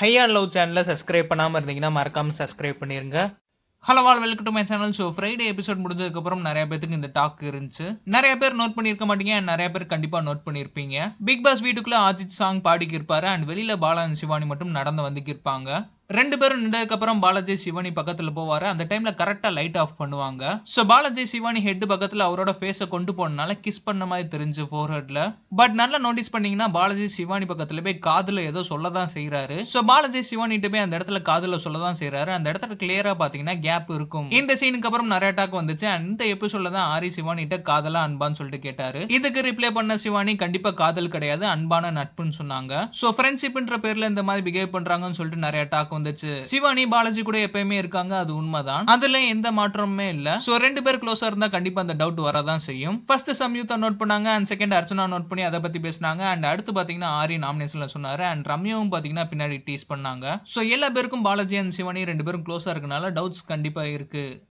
high and love சேனலில் subscribe பண்ணாமல் இருந்தீங்கன்னா மறக்காமல் சப்ஸ்கிரைப் பண்ணிடுங்க hello all welcome to my channel so Friday episode முடிஞ்சதுக்கப்புறம் நிறைய பேருக்கு இந்த டாக் இருந்துச்சு நிறைய பேர் நோட் பண்ணியிருக்க மாட்டீங்க அண்ட் நிறைய பேர் கண்டிப்பாக நோட் பண்ணியிருப்பீங்க பிக் பாஸ் வீட்டுக்குள்ளே ஆஜித் சாங் பாடிக்கிருப்பாரு அண்ட் வெளியில் பாலா சிவானி மட்டும் நடந்து வந்துக்கிருப்பாங்க ரெண்டு பேரும் நின்றதுக்கப்புறம் பாலாஜி சிவானி பக்கத்துல போவார் அந்த டைம்ல கரெக்டாக லைட் ஆஃப் பண்ணுவாங்க ஸோ பாலாஜி சிவானி ஹெட் பக்கத்துல அவரோட ஃபேஸ கொண்டு போனனால கிஸ் பண்ண மாதிரி தெரிஞ்சு ஃபோர்ஹெட்ல பட் நல்லா நோட்டீஸ் பண்ணீங்கன்னா பாலாஜி சிவானி பக்கத்துல போய் காதுல ஏதோ சொல்ல தான் சோ ஸோ பாலாஜி சிவானிட்டு போய் அந்த இடத்துல காதுல சொல்ல தான் அந்த இடத்துல கிளியரா பாத்தீங்கன்னா கேப் இருக்கும் இந்த சீனுக்கு அப்புறம் நிறைய டாக் வந்துச்சு அந்த எபிசோட்ல தான் ஆரி சிவானிட்ட காதலா அன்பான்னு சொல்லிட்டு கேட்டாரு இதுக்கு ரிப்ளை பண்ண சிவானி கண்டிப்பா காதல் கிடையாது அன்பான நட்புன்னு சொன்னாங்க ஸோ ஃப்ரெண்ட்ஷிப்ன்ற பேர்ல இந்த மாதிரி பிஹேவ் பண்றாங்கன்னு சொல்லிட்டு நிறைய டாக் வந்துச்சு சிவானி பாலாஜி கூட எப்பயுமே இருக்காங்க அது உண்மைதான் அதுல எந்த மாற்றமுமே இல்ல சோ ரெண்டு பேர் க்ளோஸா இருந்தா கண்டிப்பா அந்த டவுட் வரதான் செய்யும் ஃபர்ஸ்ட் சம்யுக்தா நோட் பண்ணாங்க அண்ட் செகண்ட் அர்ச்சனா நோட் பண்ணி அதை பத்தி பேசினாங்க அண்ட் அடுத்து பாத்தீங்கன்னா ஆரி நாமினேஷன்ல சொன்னாரு அண்ட் ரம்யாவும் பாத்தீங்கன்னா பின்னாடி டீஸ் பண்ணாங்க சோ எல்லா பேருக்கும் பாலாஜி அண்ட் சிவானி ரெண்டு பேரும் க்ளோஸா இருக்கனால டவுட்ஸ் கண்டிப்பா இருக்கு